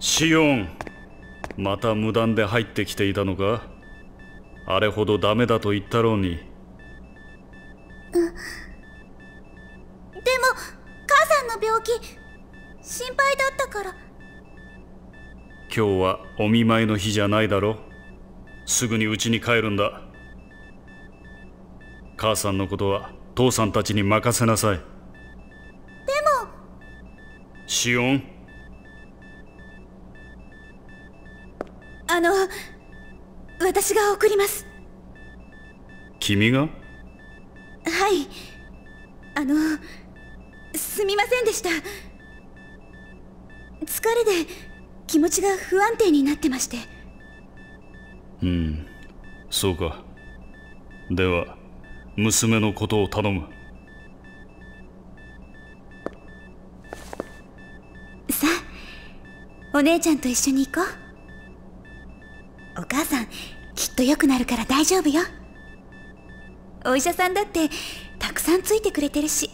シオンまた無断で入ってきていたのかあれほどダメだと言ったろうにでも母さんの病気心配だったから今日はお見舞いの日じゃないだろすぐに家に帰るんだ母さんのことは父さんたちに任せなさいでもシオンあの私が送ります君がはいあのすみませんでした疲れで気持ちが不安定になってましてうんそうかでは娘のことを頼むさあお姉ちゃんと一緒に行こうお母さんきっと良くなるから大丈夫よお医者さんだってたくさんついてくれてるし